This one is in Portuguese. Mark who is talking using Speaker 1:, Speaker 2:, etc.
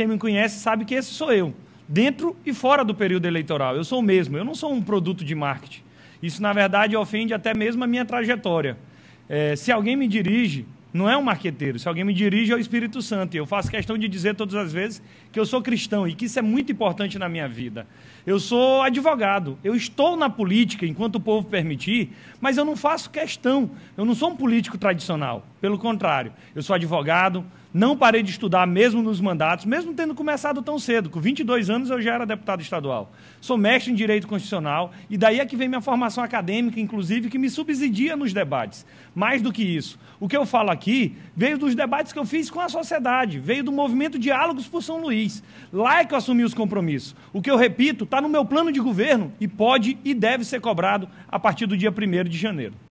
Speaker 1: Quem me conhece sabe que esse sou eu, dentro e fora do período eleitoral. Eu sou o mesmo, eu não sou um produto de marketing. Isso, na verdade, ofende até mesmo a minha trajetória. É, se alguém me dirige, não é um marqueteiro. Se alguém me dirige, é o Espírito Santo. E eu faço questão de dizer todas as vezes que eu sou cristão e que isso é muito importante na minha vida. Eu sou advogado. Eu estou na política enquanto o povo permitir, mas eu não faço questão. Eu não sou um político tradicional. Pelo contrário, eu sou advogado, não parei de estudar, mesmo nos mandatos, mesmo tendo começado tão cedo. Com 22 anos eu já era deputado estadual. Sou mestre em Direito Constitucional e daí é que vem minha formação acadêmica, inclusive, que me subsidia nos debates. Mais do que isso, o que eu falo aqui veio dos debates que eu fiz com a sociedade, veio do movimento Diálogos por São Luís. Lá é que eu assumi os compromissos. O que eu repito está no meu plano de governo e pode e deve ser cobrado a partir do dia 1 de janeiro.